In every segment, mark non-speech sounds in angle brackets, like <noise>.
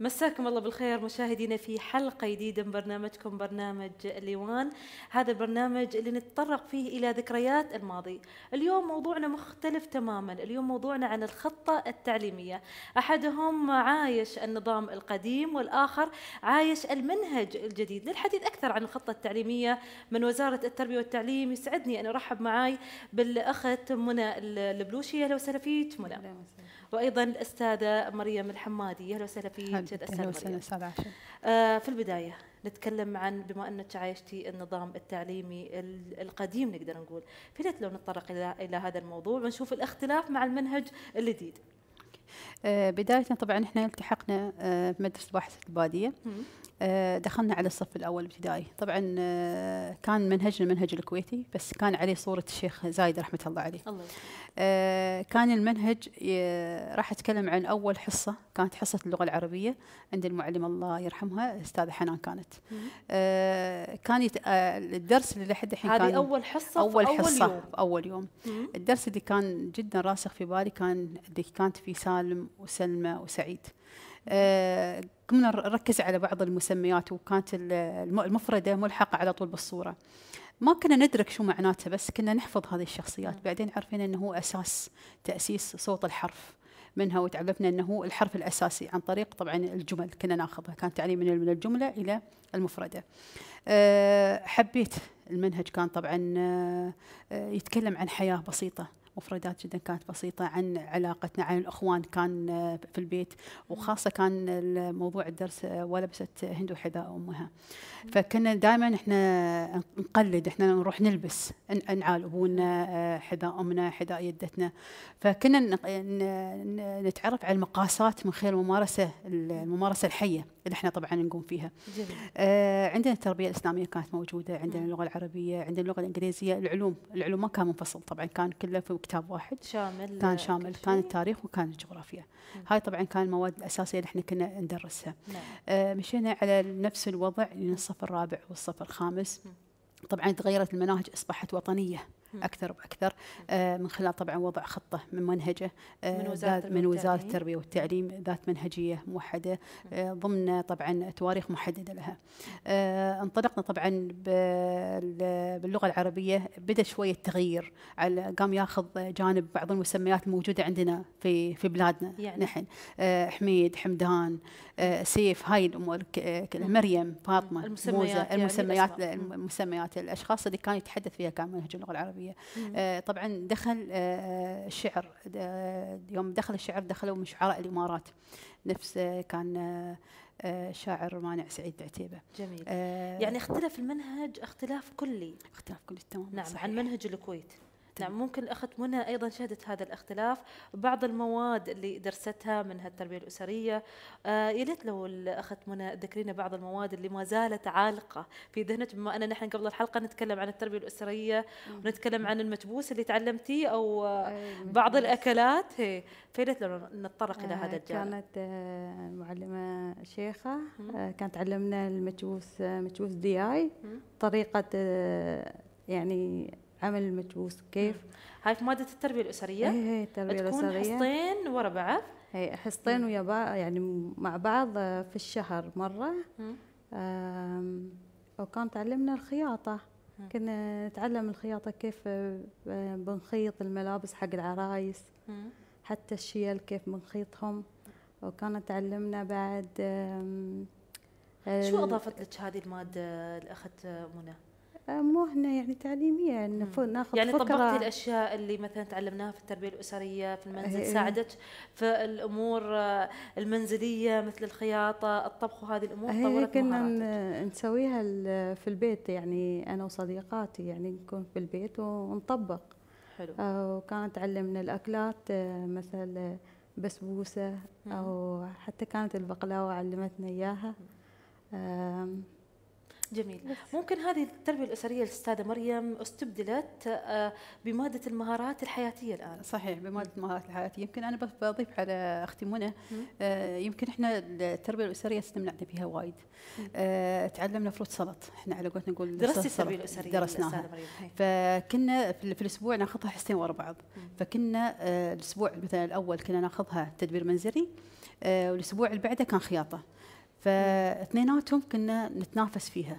مساكم الله بالخير مشاهدينا في حلقة جديدة من برنامجكم برنامج الليوان هذا البرنامج اللي نتطرق فيه إلى ذكريات الماضي اليوم موضوعنا مختلف تماما اليوم موضوعنا عن الخطة التعليمية أحدهم عايش النظام القديم والآخر عايش المنهج الجديد للحديث أكثر عن الخطة التعليمية من وزارة التربية والتعليم يسعدني أن أرحب معي بالأخت منى البلوشي أهلا وسهلا فيك منى وأيضا الأستاذة مريم الحمادي أهلا وسهلا فيك جد أهلا وسهلا أستاذ عاشر في البداية نتكلم عن بما أنك عايشتي النظام التعليمي القديم نقدر نقول فليت لو نتطرق إلى الى هذا الموضوع ونشوف الاختلاف مع المنهج الجديد آه بداية طبعا احنا التحقنا آه في مدرسه واحد البادية مم. آه، دخلنا على الصف الاول ابتدائي طبعا آه، كان منهجنا منهج الكويتي بس كان عليه صوره الشيخ زايد رحمه الله عليه الله. آه، كان المنهج راح اتكلم عن اول حصه كانت حصه اللغه العربيه عند المعلمه الله يرحمها استاذه حنان كانت كان الدرس اللي لحد الحين كان هذه اول حصه اول حصه يوم. اول يوم الدرس اللي كان جدا راسخ في بالي كان اللي كانت في سالم وسلمى وسعيد قمنا نركز على بعض المسميات وكانت المفردة ملحقة على طول بالصورة ما كنا ندرك شو معناتها بس كنا نحفظ هذه الشخصيات نعم. بعدين عرفنا أنه هو أساس تأسيس صوت الحرف منها وتعلمنا أنه هو الحرف الأساسي عن طريق طبعا الجمل كنا ناخذها كان تعليم من الجملة إلى المفردة آه، حبيت المنهج كان طبعا آه، آه، يتكلم عن حياة بسيطة مفردات جدا كانت بسيطه عن علاقتنا عن الاخوان كان آه، في البيت وخاصه كان موضوع الدرس آه، ولبست هند حذاء امها فكنا دائما احنا نقلد احنا نروح نلبس نعال ابونا آه، حذاء امنا حذاء يدتنا فكنا نتعرف على المقاسات من خلال الممارسه الممارسه الحيه اللي احنا طبعا نقوم فيها جميل. عندنا التربيه الاسلاميه كانت موجوده عندنا اللغه العربيه عندنا اللغه الانجليزيه العلوم العلوم ما كان منفصل طبعا كان كله في كتاب واحد شامل كان شامل كان التاريخ وكان الجغرافيا هاي طبعا كان المواد الاساسيه اللي احنا كنا ندرسها نعم. آه مشينا على نفس الوضع للصف الرابع والصف الخامس مم. طبعا تغيرت المناهج اصبحت وطنيه اكثر واكثر آه، من خلال طبعا وضع خطه من منهجه آه، من وزاره, من وزارة التربيه والتعليم ذات منهجيه موحده آه، ضمن طبعا تواريخ محدده لها. انطلقنا طبعا باللغه العربيه بدا شويه تغيير على قام ياخذ جانب بعض المسميات الموجوده عندنا في في بلادنا يعني. نحن حميد حمدان سيف هاي الامور مريم فاطمه المسميات موزه يعني المسميات يعني المسميات الاشخاص اللي كان يتحدث فيها كان منهج اللغه العربيه العربيه آه طبعا دخل آه الشعر آه،, آه يوم دخل الشعر دخلوا من شعراء الامارات نفس آه، كان آه،, آه شاعر مانع سعيد بعتيبه جميل آه يعني اختلف المنهج اختلاف كلي اختلاف كلي تمام نعم صحيح. عن منهج الكويت نعم ممكن الأخت منى أيضا شهدت هذا الاختلاف بعض المواد اللي درستها منها التربية الأسرية آه يا ليت لو الأخت منى ذكرينا بعض المواد اللي ما زالت عالقة في ذهنك بما أن نحن قبل الحلقة نتكلم عن التربية الأسرية ونتكلم عن المكبوس اللي تعلمتيه أو بعض الأكلات هي فيلت لو نتطرق إلى آه، هذا الجانب كانت آه، معلمة شيخة آه، كانت علمنا المكبوس مكبوس دياي طريقة يعني عمل المجبوس كيف نعم. هاي في ماده التربيه الاسريه اي هي إيه، التربيه الاسريه تكون حصتين ورا بعض اي حصتين ويا بعض يعني مع بعض آه، في الشهر مره وكان تعلمنا الخياطه كنا نتعلم الخياطه كيف آه، بنخيط الملابس حق العرايس حتى الشيل كيف بنخيطهم وكانت تعلمنا بعد شو اضافت لك هذه الماده الاخت منى؟ مهنة يعني تعليمية ناخذ يعني طبقتي الأشياء اللي مثلا تعلمناها في التربية الأسرية في المنزل إيه. ساعدتك في الأمور آه، المنزلية مثل الخياطة الطبخ وهذه الأمور إيه، طورت كنا مهاراتك. نسويها في البيت يعني أنا وصديقاتي يعني نكون في البيت ونطبق حلو آه، وكانت تعلمنا الأكلات آه، مثل بسبوسة أو حتى كانت البقلاوة علمتنا إياها جميل ممكن هذه التربية الأسرية الأستاذة مريم استبدلت آه، بمادة المهارات الحياتية الآن صحيح بمادة المهارات الحياتية يمكن أنا بضيف على أختي منى آه، يمكن إحنا التربية الأسرية استمتعنا فيها وايد آه، تعلمنا فروت سلط إحنا على قولتنا نقول درستي التربية الأسرية درسناها فكنا في الأسبوع ناخذها حصتين ورا بعض فكنا الأسبوع مثلا الأول كنا ناخذها تدبير منزلي والأسبوع اللي بعده كان خياطة فاثنيناتهم كنا نتنافس فيها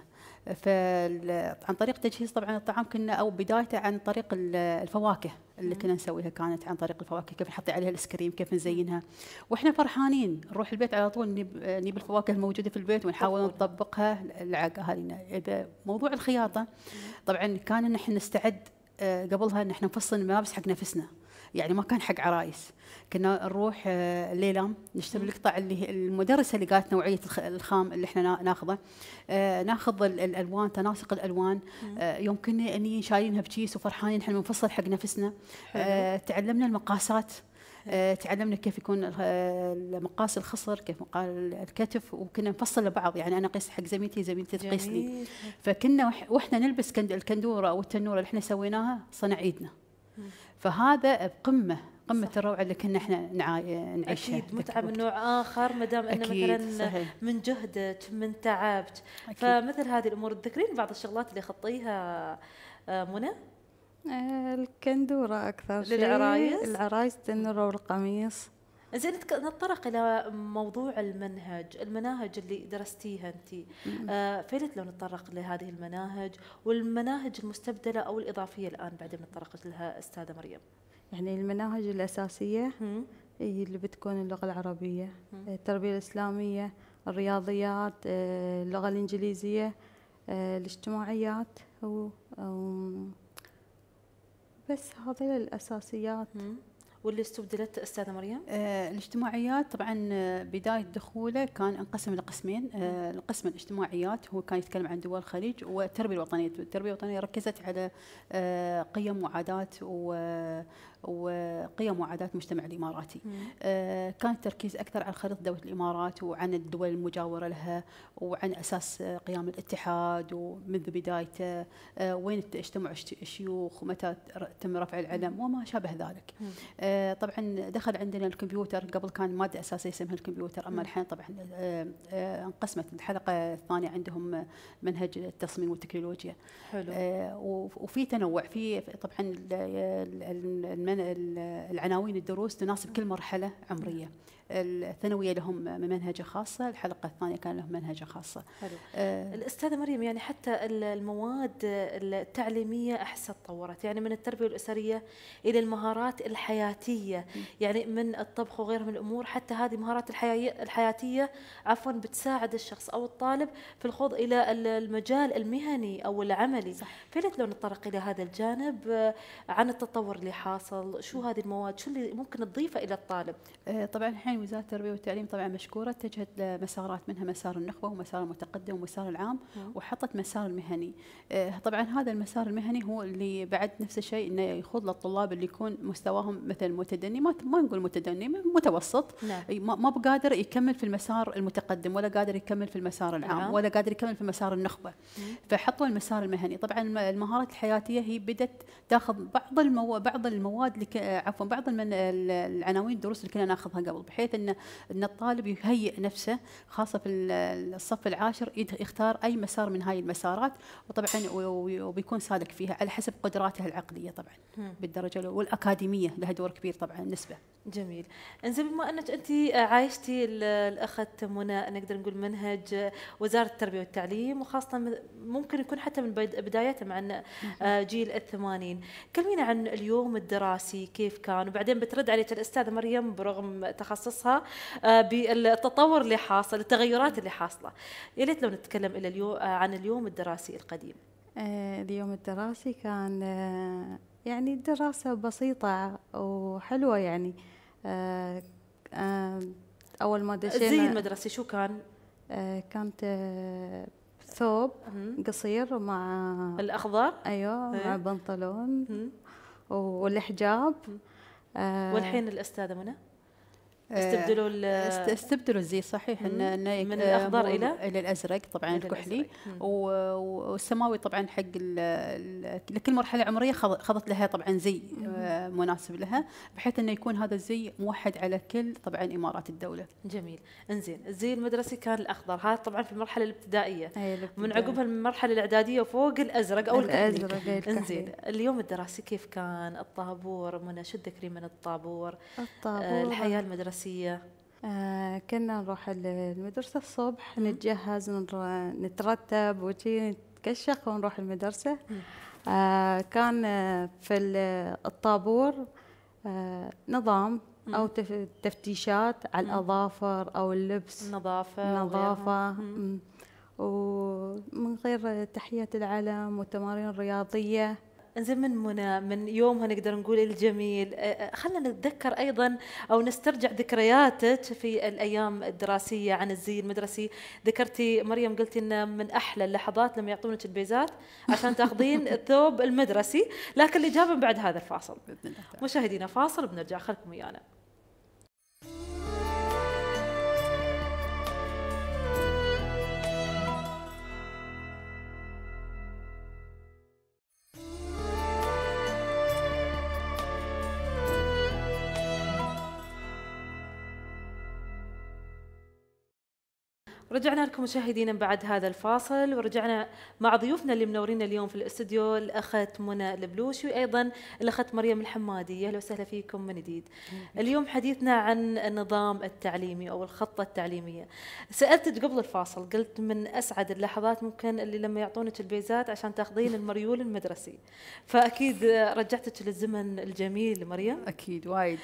عن طريق تجهيز طبعا الطعام كنا او بدايته عن طريق الفواكه اللي كنا نسويها كانت عن طريق الفواكه كيف نحط عليها الايس كريم كيف نزينها واحنا فرحانين نروح البيت على طول نجيب الفواكه الموجوده في البيت ونحاول نطبقها لعق اهالينا موضوع الخياطه طبعا كان نحن نستعد آه، قبلها ان احنا نفصل الملابس حق نفسنا يعني ما كان حق عرايس كنا نروح آه، ليلام نشتري القطع اللي المدرسه اللي قالت نوعيه الخام اللي احنا ناخذه آه، ناخذ الالوان تناسق الالوان آه، كنا اني شايلينها بكيس وفرحانين احنا منفصل حق نفسنا تعلمنا المقاسات تعلمنا كيف يكون مقاس الخصر كيف مقاس الكتف وكنا نفصل لبعض يعني انا اقيس حق زميلتي زميلتي تقيس لي فكنا واحنا نلبس الكندوره او التنوره اللي احنا سويناها صنع ايدنا فهذا بقمه قمه صح. الروعه اللي كنا احنا نعيشها اكيد متعه من نوع اخر ما دام انه مثلا صحيح. من جهدك من تعبك فمثل هذه الامور تذكرين بعض الشغلات اللي خطيها آه، منى؟ آه، الكندوره اكثر شيء للعرايس العرايس تنروا القميص زين نتطرق الى موضوع المنهج، المناهج اللي درستيها انت، آه فيلت لو نتطرق لهذه المناهج والمناهج المستبدله او الاضافيه الان بعد ما تطرقت لها استاذه مريم. يعني المناهج الاساسيه هي اللي بتكون اللغه العربيه، مم. التربيه الاسلاميه، الرياضيات، آه، اللغه الانجليزيه، آه، الاجتماعيات و بس هذه الاساسيات. مم. واللي استبدلت استاذه مريم؟ آه الاجتماعيات طبعا آه، بدايه دخوله كان انقسم لقسمين، آه القسم الاجتماعيات هو كان يتكلم عن دول الخليج والتربيه الوطنيه، التربيه الوطنيه ركزت على آه قيم وعادات و وقيم وعادات مجتمع الاماراتي. آه، كان التركيز اكثر على خريطه دوله الامارات وعن الدول المجاوره لها وعن اساس آه، قيام الاتحاد ومنذ بدايته آه، وين اجتمع الشيوخ ومتى تم رفع العلم وما شابه ذلك. طبعا دخل عندنا الكمبيوتر قبل كان ماده اساسيه اسمها الكمبيوتر اما الحين طبعا انقسمت الحلقه الثانيه عندهم منهج التصميم والتكنولوجيا. حلو. وفي تنوع في طبعا العناوين الدروس تناسب كل مرحله عمريه الثانويه لهم منهجة خاصه الحلقه الثانيه كان لهم منهجه خاصه حلو. آه الاستاذه مريم يعني حتى المواد التعليميه احس تطورت يعني من التربيه الاسريه الى المهارات الحياتيه م. يعني من الطبخ وغيرها من الامور حتى هذه المهارات الحياتيه عفوا بتساعد الشخص او الطالب في الخوض الى المجال المهني او العملي صح. فلت لو نتطرق الى هذا الجانب آه، عن التطور اللي حاصل يفضل شو هذه المواد شو اللي ممكن تضيفه الى الطالب آه، طبعا الحين وزاره التربيه والتعليم طبعا مشكوره اتجهت لمسارات منها مسار النخبه ومسار المتقدم ومسار العام نعم. وحطت مسار المهني آه، طبعا هذا المسار المهني هو اللي بعد نفس الشيء انه يخوض للطلاب اللي يكون مستواهم مثل متدني ما ما نقول متدني متوسط نعم. ما بقادر يكمل في المسار المتقدم ولا قادر يكمل في المسار العام نعم. ولا قادر يكمل في مسار النخبه نعم. فحطوا المسار المهني طبعا المهارات الحياتيه هي بدت تاخذ بعض المو... بعض المواد المواد اللي عفوا بعض من العناوين الدروس اللي كنا ناخذها قبل بحيث ان ان الطالب يهيئ نفسه خاصه في الصف العاشر يختار اي مسار من هاي المسارات وطبعا وبيكون سالك فيها على حسب قدراته العقليه طبعا بالدرجه والاكاديميه لها دور كبير طبعا نسبه جميل انزين بما انك انت عايشتي الاخت منى نقدر نقول منهج وزاره التربيه والتعليم وخاصه ممكن يكون حتى من بدايته مع آه، جيل الثمانين كلمينا عن اليوم الدراسي الدراسي كيف كان وبعدين بترد عليك الاستاذه مريم برغم تخصصها آه، بالتطور اللي حاصل التغيرات اللي حاصله يا ليت لو نتكلم الى اليوم آه، عن اليوم الدراسي القديم آه، اليوم الدراسي كان يعني دراسه بسيطة وحلوة يعني أول ما دشينا زي المدرسة شو كان؟ كانت ثوب قصير مع الأخضر أيوة مع إيه. بنطلون والحجاب والحين الاستاذه منى استبدلوا آه، استبدلوا الزيت صحيح انه من آه، الاخضر الى الى الازرق طبعا الكحلي والسماوي طبعا حق لكل مرحله عمريه خضت لها طبعا زي آه، مناسب لها بحيث انه يكون هذا الزي موحد على كل طبعا امارات الدوله. جميل، انزين الزي المدرسي كان الاخضر هذا طبعا في المرحله إيه، الابتدائيه من عقبها المرحله الاعداديه وفوق الازرق او الازرق انزين اليوم الدراسي كيف كان؟ الطابور منى شو تذكرين من الطابور؟ الطابور الحياه المدرسيه الدراسية؟ آه كنا نروح المدرسة الصبح نتجهز نترتب وشي نتكشخ ونروح المدرسة آه كان آه، في الطابور آه نظام أو تفتيشات على الأظافر أو اللبس نظافة نظافة ومن غير تحية العلم وتمارين رياضية زين من منى من يومها نقدر نقول الجميل خلينا نتذكر ايضا او نسترجع ذكرياتك في الايام الدراسيه عن الزي المدرسي ذكرتي مريم قلتي ان من احلى اللحظات لما يعطونك البيزات عشان تاخذين <laughs> الثوب المدرسي لكن الاجابه بعد هذا الفاصل مشاهدينا فاصل بنرجع خلكم ويانا رجعنا لكم مشاهدينا بعد هذا الفاصل ورجعنا مع ضيوفنا اللي منورينا اليوم في الاستديو الاخت منى البلوشي وايضا الاخت مريم الحمادي اهلا وسهلا فيكم من جديد. اليوم حديثنا عن النظام التعليمي او الخطه التعليميه. سالتك قبل الفاصل قلت من اسعد اللحظات ممكن اللي لما يعطونك البيزات عشان تاخذين المريول المدرسي. فاكيد رجعتك للزمن الجميل مريم. اكيد وايد.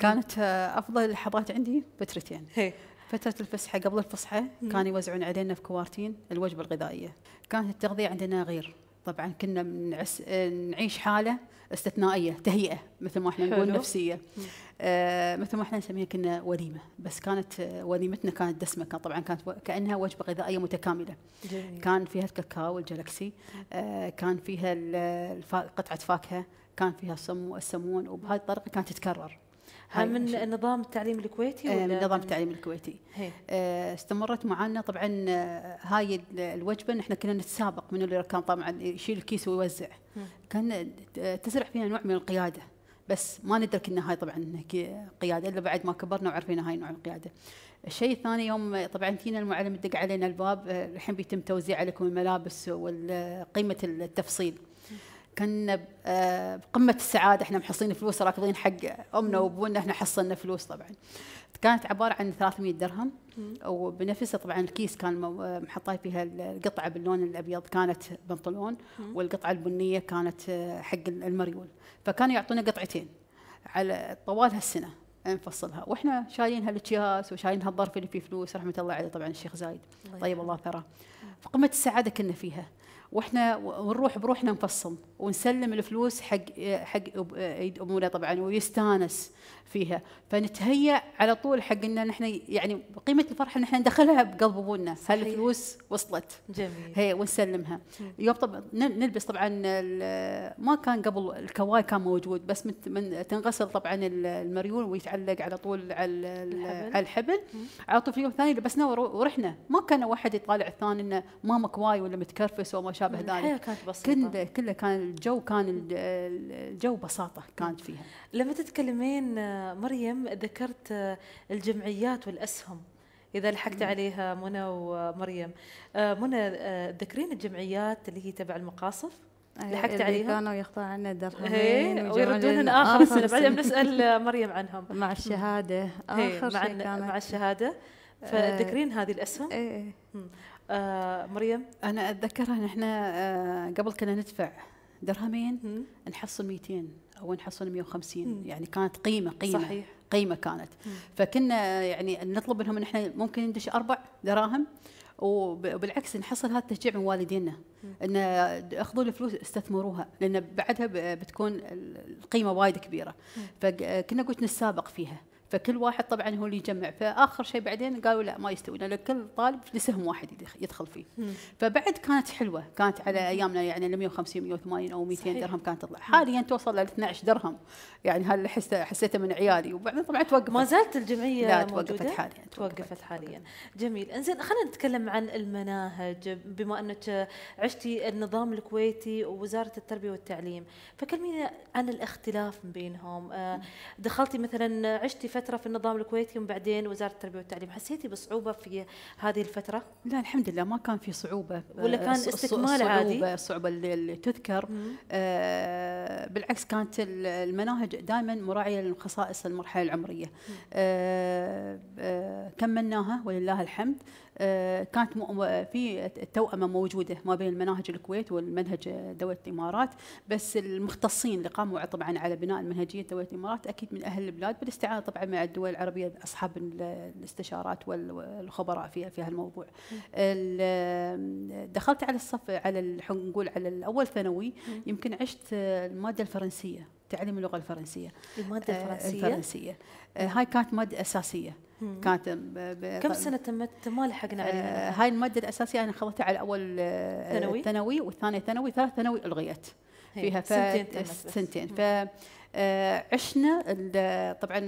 كانت افضل اللحظات عندي فترتين هي. فترة الفسحة قبل الفسحة كانوا يوزعون علينا في كوارتين الوجبة الغذائية كانت التغذية عندنا غير طبعا كنا منعس... نعيش حالة استثنائية تهيئة مثل ما احنا نقول نفسية آه مثل ما احنا نسميها كنا وليمة بس كانت آه، وليمتنا كانت دسمة كان طبعا كانت و... كأنها وجبة غذائية متكاملة جميل. كان فيها الكاكاو الجلاكسي آه كان فيها الف... قطعة فاكهة كان فيها السم والسمون وبهذه الطريقة كانت تتكرر من نظام التعليم الكويتي إيه، ولا من نظام التعليم الكويتي آه، استمرت معانا طبعا آه، هاي الوجبه نحن كنا نتسابق من اللي كان طبعا يشيل الكيس ويوزع كان تسرح فينا نوع من القياده بس ما ندرك ان هاي طبعا قياده الا بعد ما كبرنا وعرفنا هاي نوع القياده. الشيء الثاني يوم طبعا تينا المعلم دق علينا الباب آه، الحين بيتم توزيع عليكم الملابس وقيمه التفصيل. كنا آه، بقمه السعاده احنا محصلين فلوس راكضين حق امنا وابونا احنا حصلنا فلوس طبعا كانت عباره عن 300 درهم وبنفسها طبعا الكيس كان آه، محطاي فيها القطعه باللون الابيض كانت بنطلون والقطعه البنيه كانت آه، حق المريول فكانوا يعطونا قطعتين على طوال هالسنه نفصلها واحنا شايلين هالاكياس وشايلين هالظرف اللي فيه فلوس رحمه الله عليه طبعا الشيخ زايد طيب الله ثراه فقمه السعاده كنا فيها واحنا ونروح بروحنا نفصل ونسلم الفلوس حق حق ايد امنا طبعا ويستانس فيها فنتهيأ على طول حق ان احنا يعني قيمه الفرحه ان احنا ندخلها بقلب ابونا هالفلوس وصلت جميل هي ونسلمها يوم طبعا نلبس طبعا ما كان قبل الكواي كان موجود بس من, تنغسل طبعا المريول ويتعلق على طول على الحبل, على, الحبل. على طول في يوم ثاني لبسنا ورحنا ما كان واحد يطالع الثاني انه ما مكواي ولا متكرفس وما شابه ذلك كله كله كان الجو كان الجو بساطه كانت فيها لما تتكلمين آه، مريم ذكرت آه، الجمعيات والاسهم اذا لحقت عليها منى ومريم آه، منى ذكرين الجمعيات اللي هي تبع المقاصف لحقت عليها كانوا ياخذون عنا درهمين إيه، ويردون اخر سنه بعدين بنسال مريم عنهم مع الشهاده إيه، اخر مع, شيء مع الشهاده فتذكرين هذه الاسهم؟ ايه, إيه. آه مريم انا اتذكرها نحن آه قبل كنا ندفع درهمين مم. نحصل 200 او نحصل 150 مم. يعني كانت قيمه قيمه صحيح. قيمه كانت مم. فكنا يعني نطلب منهم ان احنا ممكن ندش اربع دراهم وبالعكس نحصل هذا التشجيع من والدينا ان اخذوا الفلوس استثمروها لان بعدها بتكون القيمه وايد كبيره فكنا قلت نسابق فيها فكل واحد طبعا هو اللي يجمع فاخر شيء بعدين قالوا لا ما يستوي لان كل طالب لسهم واحد يدخل فيه فبعد كانت حلوه كانت على ايامنا يعني 150 180 او 200 صحيح. درهم كانت تطلع حاليا توصل ل 12 درهم يعني هل حسيته من عيالي وبعدين طبعا توقفت ما زالت الجمعيه لا توقفت حاليا توقفت, توقفت حاليا جميل انزين خلينا نتكلم عن المناهج بما انك عشتي النظام الكويتي ووزاره التربيه والتعليم فكلمينا عن الاختلاف بينهم آه، دخلتي مثلا عشتي فتره فتره في النظام الكويتي ومن بعدين وزاره التربيه والتعليم حسيتي بصعوبه في هذه الفتره لا الحمد لله ما كان في صعوبه ولا كان آه، استكمال صعوبة عادي الصعوبه اللي تذكر آه بالعكس كانت المناهج دائما مراعيه لخصائص المرحله العمريه آه آه كملناها ولله الحمد آه، كانت في توأمة موجودة ما بين المناهج الكويت والمنهج آه، دولة الإمارات بس المختصين اللي قاموا طبعا على بناء المنهجية دولة الإمارات أكيد من أهل البلاد بالاستعانة طبعا مع الدول العربية أصحاب الاستشارات والخبراء في في هالموضوع دخلت على الصف على نقول على الأول ثانوي يمكن عشت آه، المادة الفرنسية تعليم اللغة الفرنسية المادة الفرنسية, الفرنسية. هاي كانت مادة أساسية كانت كم سنه تمت ما لحقنا عليها؟ آه، هاي الماده الاساسيه انا خذتها على اول آه، ثانوي ثانوي والثانيه ثانوي ثالث ثانوي الغيت فيها ف... سنتين سنتين ف آه، عشنا طبعا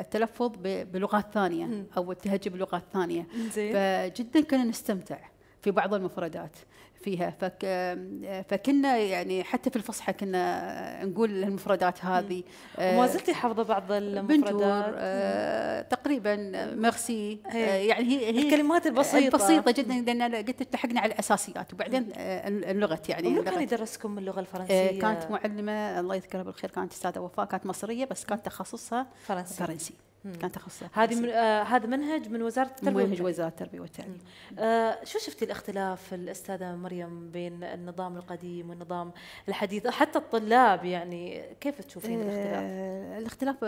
التلفظ بلغات ثانيه او التهجي بلغات ثانيه فجدا كنا نستمتع في بعض المفردات فيها فك آه، فكنا يعني حتى في الفصحى كنا نقول المفردات هذه وما زلتي حافظه بعض المفردات بنجور آه تقريبا مغسي آه يعني هي, هي الكلمات البسيطه البسيطه جدا لان قلت التحقنا على الاساسيات وبعدين آه، اللغه يعني من كان يدرسكم اللغه الفرنسيه؟ آه، كانت معلمه الله يذكرها بالخير كانت استاذه وفاء كانت مصريه بس كان تخصصها فرنسي, فرنسي. كان تخصص هذه من آه هذا منهج من وزاره التربيه منهج وزاره التربيه والتعليم آه شو شفتي الاختلاف الاستاذه مريم بين النظام القديم والنظام الحديث حتى الطلاب يعني كيف تشوفين الاختلاف؟ آه الاختلاف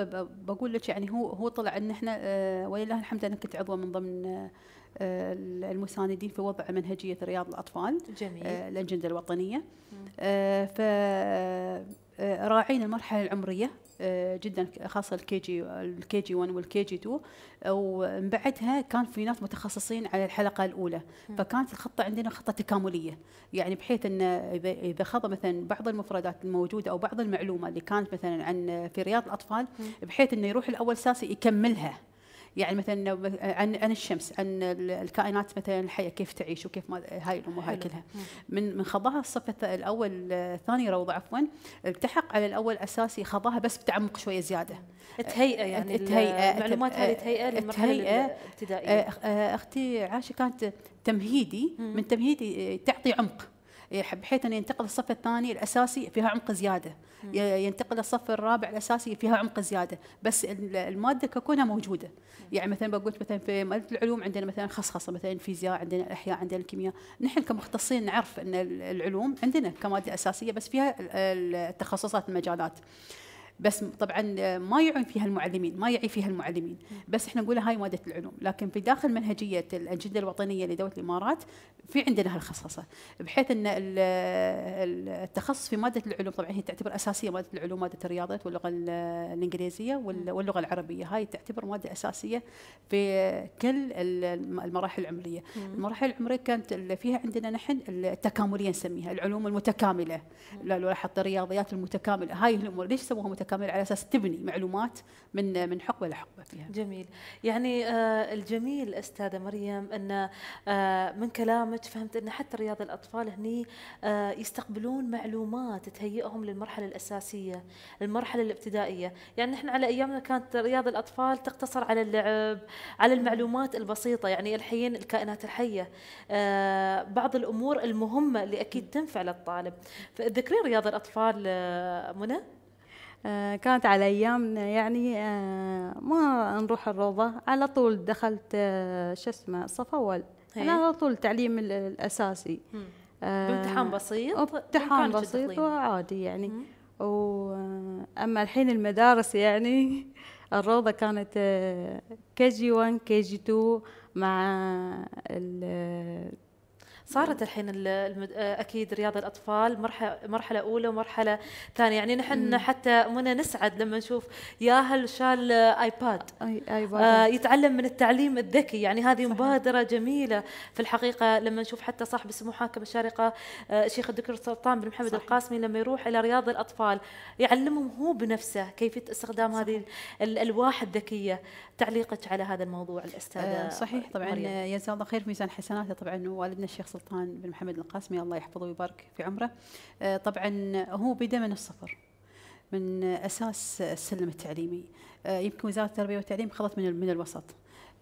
بقول لك يعني هو هو طلع ان احنا آه ولله الحمد انا كنت عضوه من ضمن آه المساندين في وضع منهجيه رياض الاطفال جميل آه، الاجنده الوطنيه آه، ف آه، راعين المرحله العمريه آه، جدا خاصه الكي جي الكي جي 1 والكي جي 2 آه، ومن بعدها كان في ناس متخصصين على الحلقه الاولى فكانت الخطه عندنا خطه تكامليه يعني بحيث ان اذا خضى مثلا بعض المفردات الموجوده او بعض المعلومه اللي كانت مثلا عن في رياض الاطفال بحيث انه يروح الاول ساسي يكملها يعني مثلا عن عن الشمس عن الكائنات مثلا الحيه كيف تعيش وكيف ما هاي الامور هاي كلها من من خضاها الصف الاول الثاني آه، روضه عفوا التحق على الاول اساسي خضاها بس بتعمق شويه زياده تهيئه آه، يعني تهيئه المعلومات آه، هذه تهيئه للمرحله الابتدائيه اختي عاشه كانت تمهيدي من تمهيدي تعطي عمق بحيث انه ينتقل الصف الثاني الاساسي فيها عمق زياده ينتقل الصف الرابع الاساسي فيها عمق زياده بس الماده ككونها موجوده يعني مثلا بقول مثلا في ماده العلوم عندنا مثلا خصخصه مثلا الفيزياء عندنا الاحياء عندنا الكيمياء نحن كمختصين نعرف ان العلوم عندنا كماده اساسيه بس فيها التخصصات المجالات بس طبعا آه، ما يعون فيها المعلمين ما يعي فيها المعلمين بس احنا نقول هاي ماده العلوم لكن في داخل منهجيه الاجنده الوطنيه لدوله الامارات في عندنا هالخصصه بحيث ان آه، التخصص في ماده العلوم طبعا هي تعتبر اساسيه ماده العلوم ماده الرياضيات واللغه آه، الانجليزيه واللغه العربيه هاي تعتبر ماده اساسيه في كل المراحل العمريه المراحل العمريه كانت فيها عندنا نحن التكامليه نسميها العلوم المتكامله لاحظت الرياضيات المتكامله هاي الامور ليش سموها متكامله كامله على اساس تبني معلومات من من حقبه لحقبه فيها. جميل، يعني آه، الجميل استاذه مريم ان آه، من كلامك فهمت ان حتى رياض الاطفال هني آه، يستقبلون معلومات تهيئهم للمرحله الاساسيه، المرحله الابتدائيه، يعني نحن على ايامنا كانت رياض الاطفال تقتصر على اللعب، على المعلومات البسيطه، يعني الحين الكائنات الحيه بعض الامور المهمه اللي اكيد تنفع للطالب، فذكرين رياض الاطفال منى؟ آه، كانت على ايامنا يعني آه، ما نروح الروضه على طول دخلت آه، شو اسمه اول انا إيه. على طول التعليم الاساسي امتحان بسيط امتحان بسيط وعادي يعني واما الحين المدارس يعني <laughs> الروضه كانت كي جي 1 كي جي 2 مع صارت الحين آه، اكيد رياض الاطفال مرحله مرحله اولى ومرحله ثانيه يعني نحن حتى منى نسعد لما نشوف ياهل شال ايباد أي... ايباد آه يتعلم من التعليم الذكي يعني هذه صحيح. مبادره جميله في الحقيقه لما نشوف حتى صاحب السمو حاكم الشارقه آه الشيخ الدكتور سلطان بن محمد صحيح. القاسمي لما يروح الى رياض الاطفال يعلمهم هو بنفسه كيفيه استخدام صحيح. هذه الالواح الذكيه تعليقك على هذا الموضوع الاستاذه آه صحيح طبعا يا الله خير ميزان حسناته طبعا والدنا الشيخ سلطان سلطان بن محمد القاسمي الله يحفظه ويبارك في عمره آه، طبعا هو بدا من الصفر من اساس السلم التعليمي آه، يمكن وزاره التربيه والتعليم خلط من من الوسط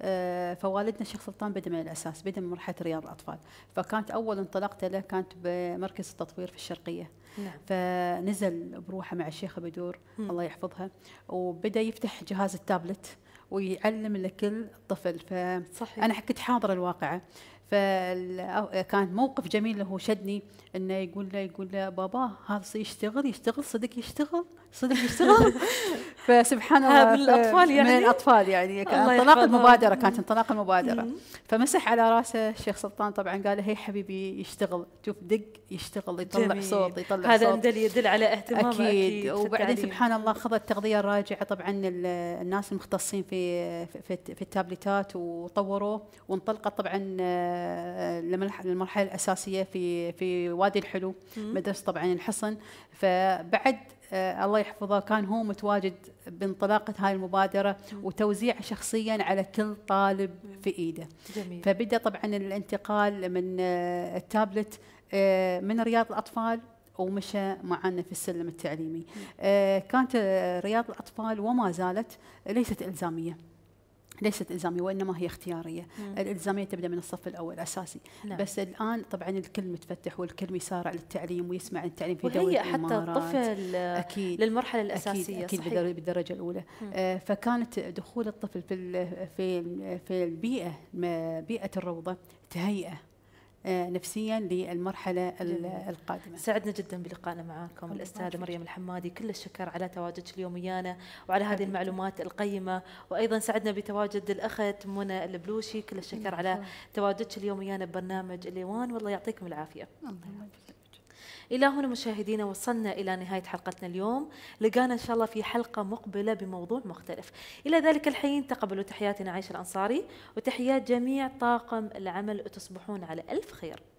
آه، فوالدنا الشيخ سلطان بدا من الاساس بدا من مرحله رياض الاطفال فكانت اول انطلاقته له كانت بمركز التطوير في الشرقيه نعم. فنزل بروحه مع الشيخه بدور الله يحفظها وبدا يفتح جهاز التابلت ويعلم لكل طفل فانا كنت حاضره الواقعه فكان موقف جميل هو شدني انه يقول له يقول له بابا هذا يشتغل يشتغل صدق يشتغل صدق يشتغل <laughs> فسبحان الله من يعني؟ الاطفال يعني من الاطفال يعني انطلاق المبادره كانت انطلاق المبادره فمسح على راسه الشيخ سلطان طبعا قال له هي حبيبي يشتغل شوف دق يشتغل يطلع جميل. صوت يطلع هذا صوت هذا يدل على اهتمام اكيد, أكيد وبعدين سبحان الله خذ التغذيه الراجعه طبعا الناس المختصين في في, في التابلتات وطوروه وانطلقت طبعا آه، للمرحله الاساسيه في في وادي الحلو مدرسه طبعا الحصن فبعد آه، الله يحفظه كان هو متواجد بانطلاقه هاي المبادره وتوزيع شخصيا على كل طالب في ايده جميل. فبدا طبعا الانتقال من آه، التابلت آه، من رياض الاطفال ومشى معنا في السلم التعليمي كانت رياض الاطفال وما زالت ليست الزاميه ليست الزاميه وانما هي اختياريه مم. الالزاميه تبدا من الصف الاول اساسي نعم. بس الان طبعا الكل متفتح والكل يسارع للتعليم ويسمع عن التعليم في دول الامارات حتى الطفل أكيد للمرحله الاساسيه اكيد, أكيد صحيح. بالدرجه الاولى آه فكانت دخول الطفل في في في البيئه بيئه الروضه تهيئه آه، نفسيا للمرحله القادمه. سعدنا جدا بلقائنا معاكم الاستاذه مريم الحمادي كل الشكر على تواجدك اليوم ويانا وعلى هذه المعلومات القيمه وايضا سعدنا بتواجد الاخت منى البلوشي كل الشكر نعم، على تواجدك اليوم ويانا ببرنامج الإيوان والله يعطيكم العافيه. الله يعافيك. إلى هنا مشاهدينا وصلنا إلى نهاية حلقتنا اليوم لقانا إن شاء الله في حلقة مقبلة بموضوع مختلف إلى ذلك الحين تقبلوا تحياتنا عايشة الأنصاري وتحيات جميع طاقم العمل وتصبحون على ألف خير